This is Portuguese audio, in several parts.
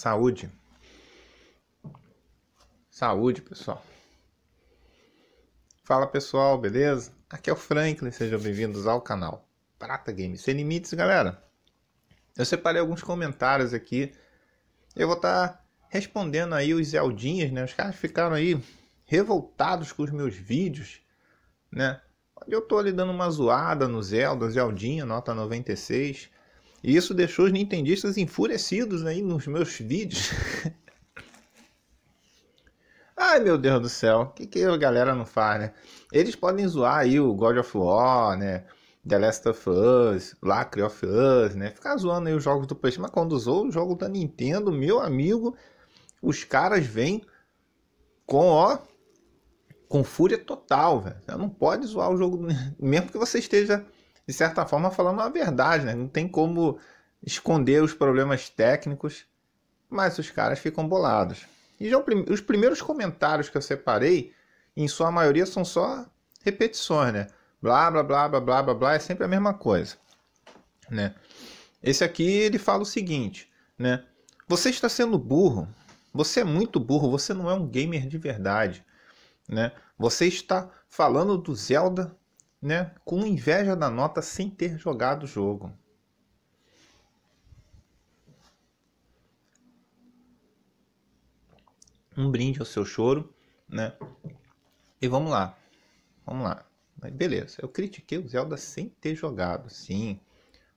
Saúde. Saúde, pessoal. Fala pessoal, beleza? Aqui é o Franklin, sejam bem-vindos ao canal Prata Games Sem Limites, galera. Eu separei alguns comentários aqui. Eu vou estar tá respondendo aí os Zeldinhas, né? Os caras ficaram aí revoltados com os meus vídeos, né? Eu tô ali dando uma zoada no Zelda, Zeldinha, nota 96. E isso deixou os nintendistas enfurecidos né, aí nos meus vídeos. Ai meu Deus do céu, o que, que a galera não faz, né? Eles podem zoar aí o God of War, né? The Last of Us, Cry of Us, né? Ficar zoando aí os jogos do PlayStation, mas quando usou o jogo da Nintendo, meu amigo, os caras vêm com, ó, com fúria total, velho. Não pode zoar o jogo, mesmo que você esteja de certa forma, falando a verdade, né? Não tem como esconder os problemas técnicos, mas os caras ficam bolados. E já os primeiros comentários que eu separei, em sua maioria, são só repetições, né? Blá, blá, blá, blá, blá, blá, blá, é sempre a mesma coisa, né? Esse aqui, ele fala o seguinte, né? Você está sendo burro, você é muito burro, você não é um gamer de verdade, né? Você está falando do Zelda né, com inveja da nota sem ter jogado o jogo. Um brinde ao seu choro, né? E vamos lá. Vamos lá. Mas beleza, eu critiquei o Zelda sem ter jogado, sim.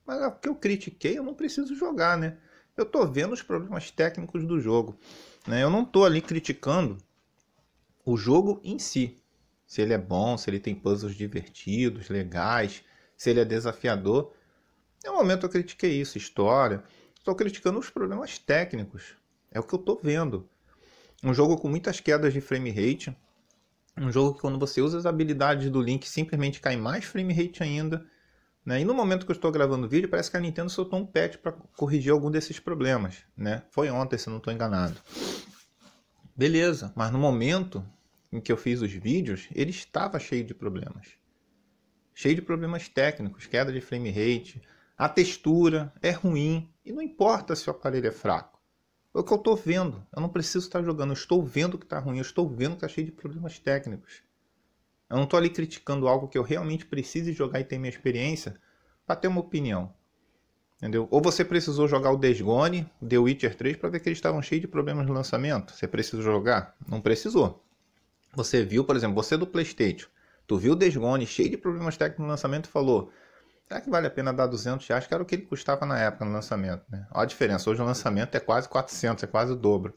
Mas o que eu critiquei, eu não preciso jogar, né? Eu tô vendo os problemas técnicos do jogo, né? Eu não tô ali criticando o jogo em si, se ele é bom, se ele tem puzzles divertidos, legais, se ele é desafiador. No momento eu critiquei isso, história. Estou criticando os problemas técnicos. É o que eu estou vendo. Um jogo com muitas quedas de frame rate. Um jogo que quando você usa as habilidades do Link simplesmente cai mais frame rate ainda. Né? E no momento que eu estou gravando o vídeo, parece que a Nintendo soltou um patch para corrigir algum desses problemas. Né? Foi ontem, se não estou enganado. Beleza, mas no momento em que eu fiz os vídeos, ele estava cheio de problemas. Cheio de problemas técnicos, queda de frame rate, a textura é ruim, e não importa se o aparelho é fraco. É o que eu estou vendo, eu não preciso estar jogando, eu estou vendo que está ruim, eu estou vendo que está cheio de problemas técnicos. Eu não estou ali criticando algo que eu realmente precise jogar e ter minha experiência para ter uma opinião. Entendeu? Ou você precisou jogar o Desgone, o The Witcher 3 para ver que eles estavam cheios de problemas no lançamento. Você precisou jogar? Não precisou. Você viu, por exemplo, você do PlayStation, tu viu o Desgone cheio de problemas técnicos no lançamento e falou: será que vale a pena dar 200 reais? Que era o que ele custava na época no lançamento, né? Olha a diferença, hoje o lançamento é quase 400, é quase o dobro.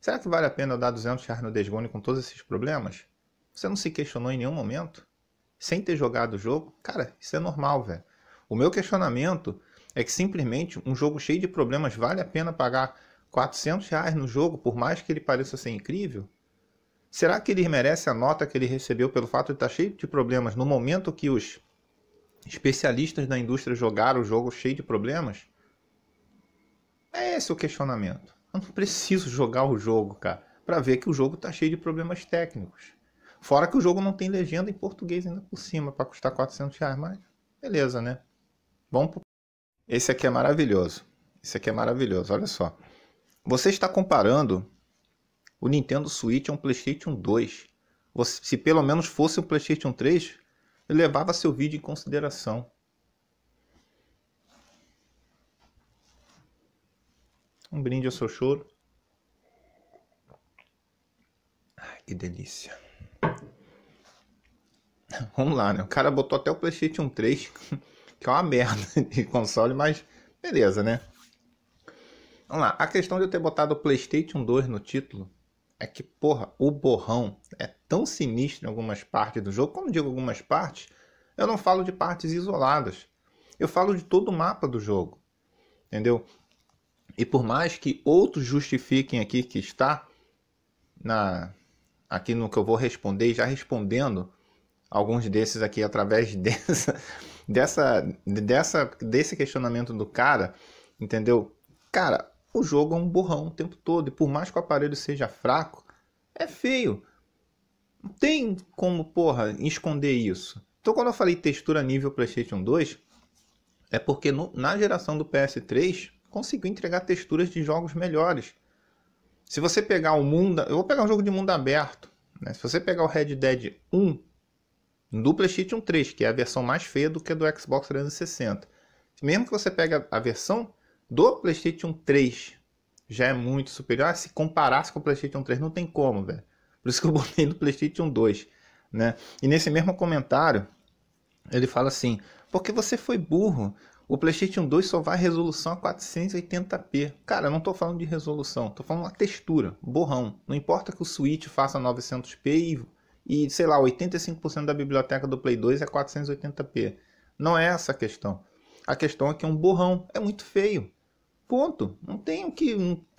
Será que vale a pena dar 200 reais no Desgone com todos esses problemas? Você não se questionou em nenhum momento? Sem ter jogado o jogo? Cara, isso é normal, velho. O meu questionamento é que simplesmente um jogo cheio de problemas vale a pena pagar 400 reais no jogo, por mais que ele pareça ser incrível? Será que ele merece a nota que ele recebeu pelo fato de estar tá cheio de problemas no momento que os especialistas da indústria jogaram o jogo cheio de problemas? É esse o questionamento. Eu não preciso jogar o jogo, cara, para ver que o jogo está cheio de problemas técnicos. Fora que o jogo não tem legenda em português ainda por cima, para custar 400 reais, mas beleza, né? Bom, pro... Esse aqui é maravilhoso. Esse aqui é maravilhoso, olha só. Você está comparando o Nintendo Switch é um PlayStation 2. Se pelo menos fosse um PlayStation 3, eu levava seu vídeo em consideração. Um brinde ao seu choro. Ai, que delícia. Vamos lá, né? O cara botou até o PlayStation 3, que é uma merda de console, mas beleza, né? Vamos lá. A questão de eu ter botado o PlayStation 2 no título é que, porra, o borrão é tão sinistro em algumas partes do jogo. Quando digo algumas partes, eu não falo de partes isoladas. Eu falo de todo o mapa do jogo. Entendeu? E por mais que outros justifiquem aqui que está na aqui no que eu vou responder, já respondendo alguns desses aqui através dessa dessa dessa desse questionamento do cara, entendeu? Cara, o jogo é um borrão o tempo todo. E por mais que o aparelho seja fraco, é feio. Não tem como, porra, esconder isso. Então quando eu falei textura nível PlayStation 2, é porque no, na geração do PS3 conseguiu entregar texturas de jogos melhores. Se você pegar o mundo, eu vou pegar um jogo de mundo aberto, né? Se você pegar o Red Dead 1 do PlayStation 3, que é a versão mais feia do que a do Xbox 360, mesmo que você pegue a versão do PlayStation 3 já é muito superior. Ah, se comparasse com o PlayStation 3, não tem como, velho. Por isso que eu botei no PlayStation 2, né? E nesse mesmo comentário, ele fala assim: porque você foi burro. O PlayStation 2 só vai resolução a 480p. Cara, eu não estou falando de resolução, estou falando uma textura, borrão. Não importa que o Switch faça 900p e, e sei lá, 85% da biblioteca do Play 2 é 480p. Não é essa a questão. A questão é que é um borrão, é muito feio. Ponto. Não tem o que.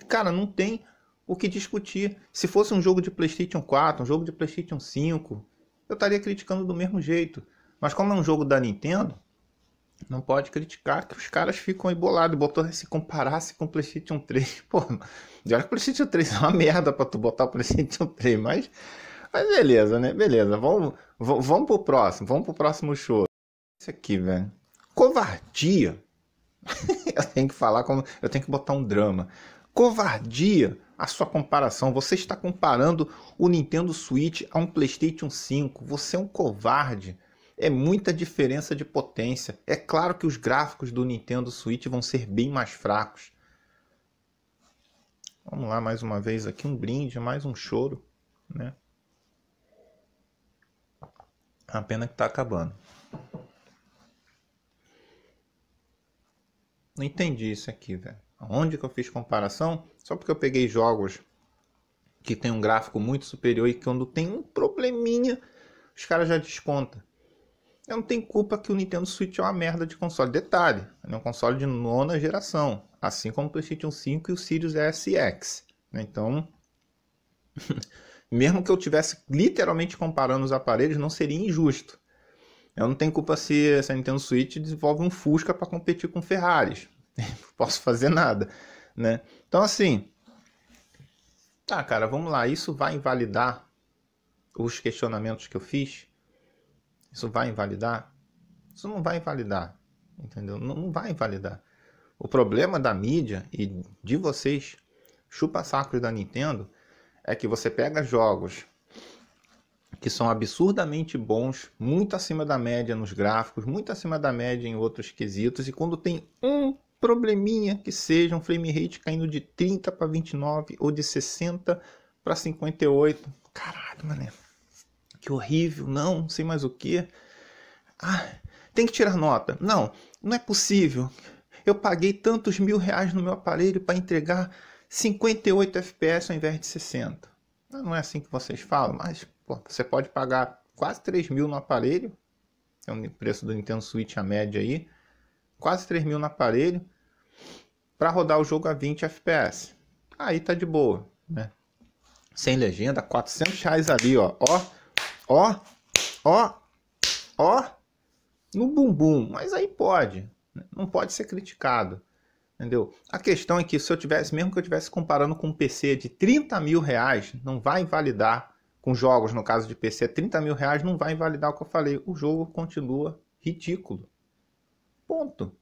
Cara, não tem o que discutir. Se fosse um jogo de PlayStation 4, um jogo de PlayStation 5, eu estaria criticando do mesmo jeito. Mas como é um jogo da Nintendo, não pode criticar que os caras ficam embolados. Botou se comparasse com o PlayStation 3. Pô, já que o PlayStation 3 é uma merda pra tu botar o PlayStation 3, mas. Mas beleza, né? Beleza. Vamos, vamos pro próximo. Vamos pro próximo show. Isso aqui, velho. Covardia. eu tenho que falar como. Eu tenho que botar um drama. Covardia a sua comparação. Você está comparando o Nintendo Switch a um PlayStation 5. Você é um covarde. É muita diferença de potência. É claro que os gráficos do Nintendo Switch vão ser bem mais fracos. Vamos lá, mais uma vez aqui, um brinde, mais um choro, né? A pena que está acabando. Não entendi isso aqui, velho. Onde que eu fiz comparação? Só porque eu peguei jogos que tem um gráfico muito superior e quando tem um probleminha, os caras já descontam. Eu não tenho culpa que o Nintendo Switch é uma merda de console. Detalhe, é um console de nona geração, assim como o PlayStation 5 e o Sirius SX. Né? Então, mesmo que eu tivesse literalmente comparando os aparelhos, não seria injusto. Eu não tenho culpa se, a Nintendo Switch desenvolve um Fusca para competir com Ferraris. não posso fazer nada, né? Então, assim... Tá, cara, vamos lá. Isso vai invalidar os questionamentos que eu fiz? Isso vai invalidar? Isso não vai invalidar, entendeu? Não, não vai invalidar. O problema da mídia e de vocês, chupa-sacos da Nintendo, é que você pega jogos que são absurdamente bons, muito acima da média nos gráficos, muito acima da média em outros quesitos, e quando tem um probleminha que seja um frame rate caindo de 30 para 29 ou de 60 para 58, caralho, mané, que horrível, não, não sei mais o que. Ah, tem que tirar nota. Não, não é possível. Eu paguei tantos mil reais no meu aparelho para entregar 58 FPS ao invés de 60. Não é assim que vocês falam, mas Pô, você pode pagar quase 3 mil no aparelho, é o preço do Nintendo Switch a média aí, quase 3 mil no aparelho, para rodar o jogo a 20 FPS. Aí tá de boa, né? Sem legenda, 400 reais ali, ó, ó, ó, ó, ó, no bumbum, mas aí pode, né? não pode ser criticado. Entendeu? A questão é que se eu tivesse, mesmo que eu tivesse comparando com um PC de 30 mil reais, não vai invalidar com jogos, no caso de PC, 30 mil reais, não vai invalidar o que eu falei. O jogo continua ridículo. Ponto.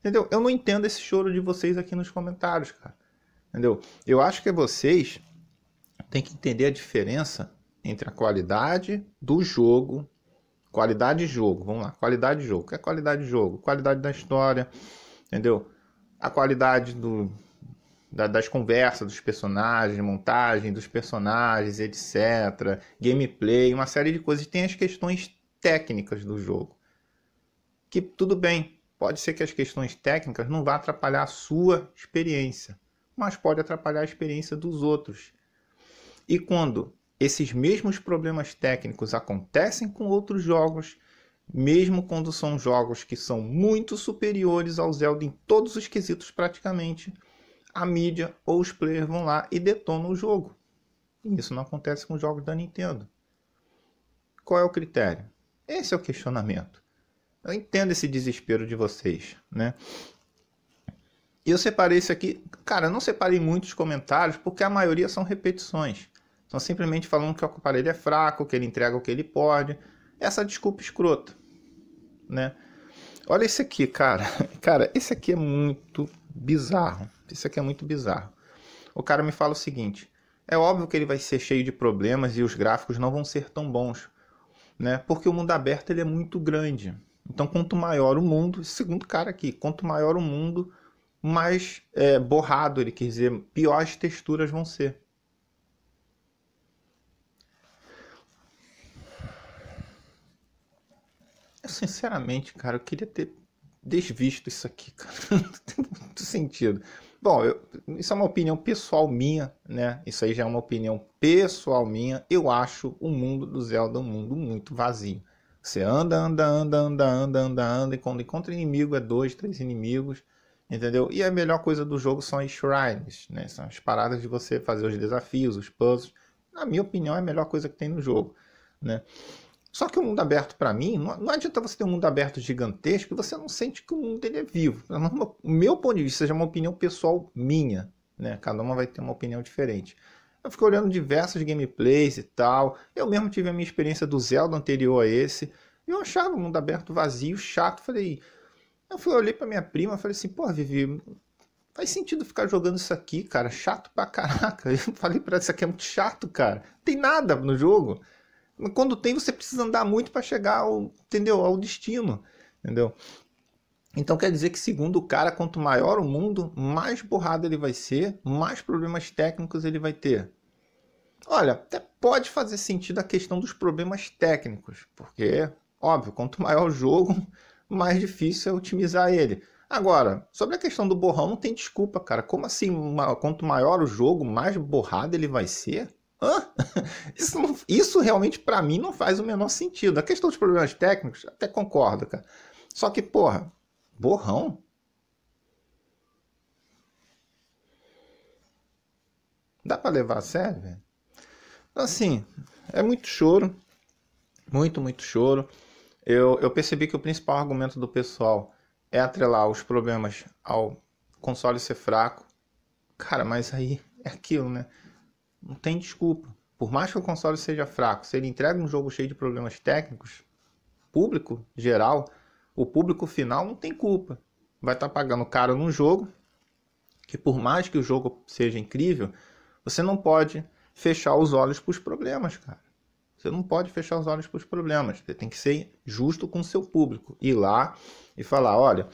Entendeu? Eu não entendo esse choro de vocês aqui nos comentários, cara. Entendeu? Eu acho que vocês têm que entender a diferença entre a qualidade do jogo, qualidade de jogo, vamos lá, qualidade de jogo. O que é qualidade de jogo? Qualidade da história, entendeu? A qualidade do, da, das conversas dos personagens, montagem dos personagens, etc. Gameplay, uma série de coisas. Tem as questões técnicas do jogo. Que tudo bem, pode ser que as questões técnicas não vá atrapalhar a sua experiência, mas pode atrapalhar a experiência dos outros. E quando esses mesmos problemas técnicos acontecem com outros jogos, mesmo quando são jogos que são muito superiores ao Zelda em todos os quesitos praticamente, a mídia ou os players vão lá e detonam o jogo. E isso não acontece com os jogos da Nintendo. Qual é o critério? Esse é o questionamento. Eu entendo esse desespero de vocês, né? E eu separei isso aqui, cara, eu não separei muitos comentários porque a maioria são repetições. São simplesmente falando que o aparelho é fraco, que ele entrega o que ele pode. Essa desculpa escrota, né? Olha esse aqui, cara. Cara, esse aqui é muito bizarro. Isso aqui é muito bizarro. O cara me fala o seguinte: é óbvio que ele vai ser cheio de problemas e os gráficos não vão ser tão bons, né? Porque o mundo aberto ele é muito grande. Então, quanto maior o mundo, segundo o cara aqui, quanto maior o mundo, mais é, borrado ele quer dizer, piores texturas vão ser. Eu, sinceramente, cara, eu queria ter desvisto isso aqui, cara. Não tem muito sentido. Bom, eu, isso é uma opinião pessoal minha, né? Isso aí já é uma opinião pessoal minha. Eu acho o mundo do Zelda um mundo muito vazio. Você anda, anda, anda, anda, anda, anda, anda, e quando encontra inimigo é dois, três inimigos, entendeu? E a melhor coisa do jogo são as shrines, né? São as paradas de você fazer os desafios, os puzzles. Na minha opinião, é a melhor coisa que tem no jogo, né? Só que o mundo aberto, para mim, não, não, adianta você ter um mundo aberto gigantesco e você não sente que o mundo dele é vivo. É o meu ponto de vista é uma opinião pessoal minha, né? Cada uma vai ter uma opinião diferente. Eu fico olhando diversos gameplays e tal. Eu mesmo tive a minha experiência do Zelda anterior a esse. E eu achava o mundo aberto vazio, chato. Falei. Eu fui, olhei pra minha prima falei assim, pô, Vivi, faz sentido ficar jogando isso aqui, cara. Chato pra caraca. Eu falei pra ela, isso aqui é muito chato, cara. Não tem nada no jogo. Quando tem, você precisa andar muito para chegar ao, entendeu? ao destino. Entendeu? Então quer dizer que, segundo o cara, quanto maior o mundo, mais borrado ele vai ser, mais problemas técnicos ele vai ter. Olha, até pode fazer sentido a questão dos problemas técnicos, porque, óbvio, quanto maior o jogo, mais difícil é otimizar ele. Agora, sobre a questão do borrão, não tem desculpa, cara. Como assim, quanto maior o jogo, mais borrado ele vai ser? Hã? Isso, não, isso realmente para mim não faz o menor sentido. A questão dos problemas técnicos, até concordo, cara. Só que, porra, borrão? Dá para levar a sério, velho? Assim, é muito choro. Muito, muito choro. Eu, eu percebi que o principal argumento do pessoal é atrelar os problemas ao console ser fraco. Cara, mas aí é aquilo, né? não tem desculpa. Por mais que o console seja fraco, se ele entrega um jogo cheio de problemas técnicos, público geral, o público final não tem culpa. Vai estar tá pagando caro num jogo que, por mais que o jogo seja incrível, você não pode fechar os olhos para os problemas, cara. Você não pode fechar os olhos para os problemas. Você tem que ser justo com o seu público. Ir lá e falar: olha,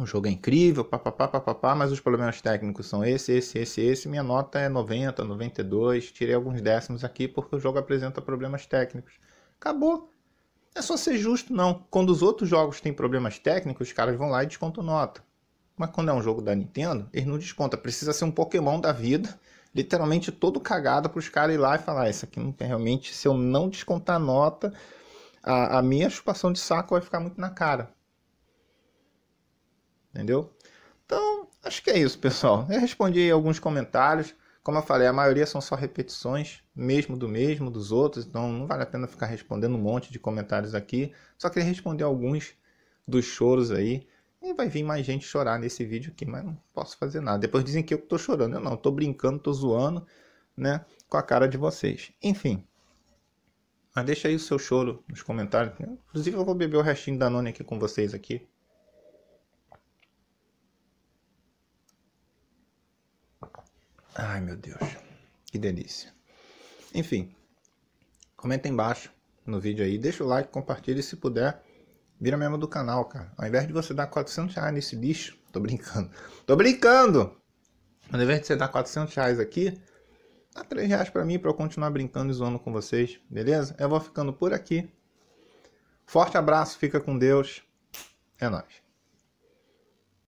o jogo é incrível, papapá, papapá, mas os problemas técnicos são esse, esse, esse, esse. Minha nota é 90, 92. Tirei alguns décimos aqui porque o jogo apresenta problemas técnicos. Acabou. É só ser justo, não. Quando os outros jogos têm problemas técnicos, os caras vão lá e descontam nota. Mas quando é um jogo da Nintendo, eles não descontam. Precisa ser um Pokémon da vida, literalmente todo cagado para os caras ir lá e falar: ah, Isso aqui não tem realmente. Se eu não descontar nota, a, a minha chupação de saco vai ficar muito na cara entendeu? Então, acho que é isso, pessoal. Eu respondi alguns comentários. Como eu falei, a maioria são só repetições, mesmo do mesmo, dos outros, então não vale a pena ficar respondendo um monte de comentários aqui. Só queria responder alguns dos choros aí. E vai vir mais gente chorar nesse vídeo aqui, mas não posso fazer nada. Depois dizem que eu tô chorando. Eu não, tô brincando, tô zoando, né? Com a cara de vocês. Enfim. Mas deixa aí o seu choro nos comentários. Inclusive eu vou beber o restinho da None aqui com vocês aqui. Ai, meu Deus. Que delícia. Enfim, comenta embaixo no vídeo aí, deixa o like, compartilha e se puder, vira membro do canal, cara. Ao invés de você dar 400 reais nesse bicho, tô brincando, tô brincando! Ao invés de você dar 400 reais aqui, dá 3 reais pra mim pra eu continuar brincando e zoando com vocês, beleza? Eu vou ficando por aqui. Forte abraço, fica com Deus. É nóis.